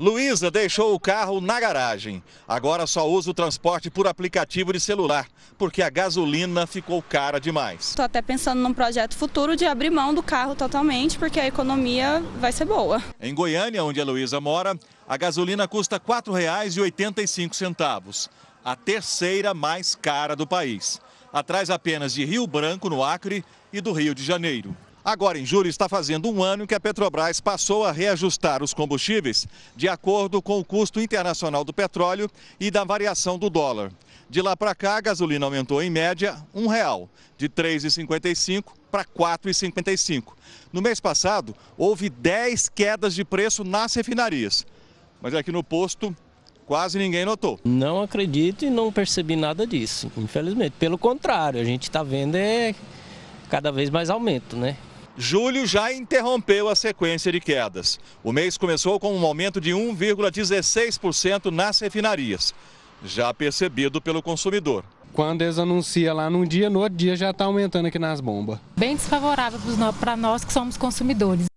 Luísa deixou o carro na garagem. Agora só usa o transporte por aplicativo de celular, porque a gasolina ficou cara demais. Estou até pensando num projeto futuro de abrir mão do carro totalmente, porque a economia vai ser boa. Em Goiânia, onde a Luísa mora, a gasolina custa R$ 4,85, a terceira mais cara do país, atrás apenas de Rio Branco, no Acre, e do Rio de Janeiro. Agora, em julho, está fazendo um ano que a Petrobras passou a reajustar os combustíveis de acordo com o custo internacional do petróleo e da variação do dólar. De lá para cá, a gasolina aumentou em média um real, de 3,55 para 4,55. No mês passado, houve 10 quedas de preço nas refinarias. Mas aqui é no posto, quase ninguém notou. Não acredito e não percebi nada disso, infelizmente. Pelo contrário, a gente está vendo é cada vez mais aumento, né? julho já interrompeu a sequência de quedas. O mês começou com um aumento de 1,16% nas refinarias, já percebido pelo consumidor. Quando eles anunciam lá num dia, no outro dia já está aumentando aqui nas bombas. Bem desfavorável para nós que somos consumidores.